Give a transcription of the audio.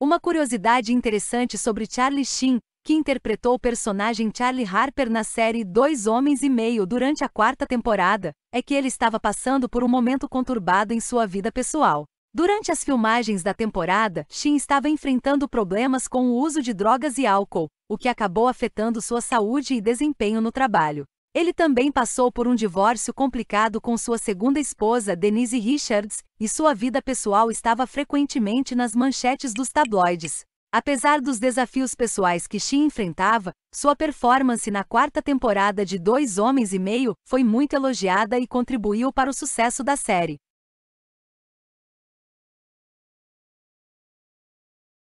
Uma curiosidade interessante sobre Charlie Sheen, que interpretou o personagem Charlie Harper na série Dois Homens e Meio durante a quarta temporada, é que ele estava passando por um momento conturbado em sua vida pessoal. Durante as filmagens da temporada, Sheen estava enfrentando problemas com o uso de drogas e álcool, o que acabou afetando sua saúde e desempenho no trabalho. Ele também passou por um divórcio complicado com sua segunda esposa, Denise Richards, e sua vida pessoal estava frequentemente nas manchetes dos tabloides. Apesar dos desafios pessoais que Shi enfrentava, sua performance na quarta temporada de Dois Homens e Meio foi muito elogiada e contribuiu para o sucesso da série.